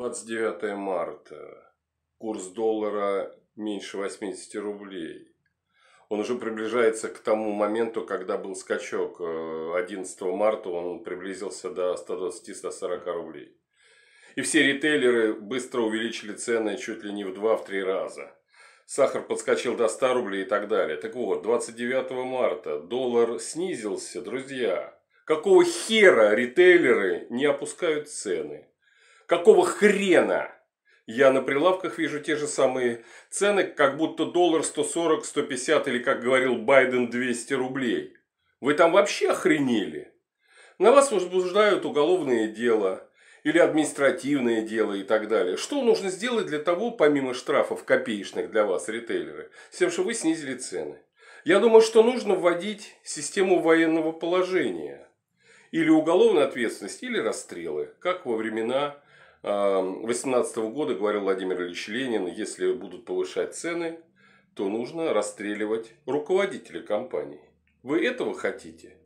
29 марта. Курс доллара меньше 80 рублей. Он уже приближается к тому моменту, когда был скачок. 11 э, марта он приблизился до 120-140 рублей. И все ритейлеры быстро увеличили цены чуть ли не в 2-3 раза. Сахар подскочил до 100 рублей и так далее. Так вот, 29 марта доллар снизился, друзья. Какого хера ритейлеры не опускают цены? Какого хрена? Я на прилавках вижу те же самые цены, как будто доллар 140, 150 или, как говорил Байден, 200 рублей. Вы там вообще охренели? На вас возбуждают уголовное дело или административное дело и так далее. Что нужно сделать для того, помимо штрафов копеечных для вас, ритейлеры, с тем, что вы снизили цены? Я думаю, что нужно вводить систему военного положения или уголовной ответственности, или расстрелы, как во времена 18 года говорил Владимир Ильич Ленин, если будут повышать цены, то нужно расстреливать руководителя компании. Вы этого хотите?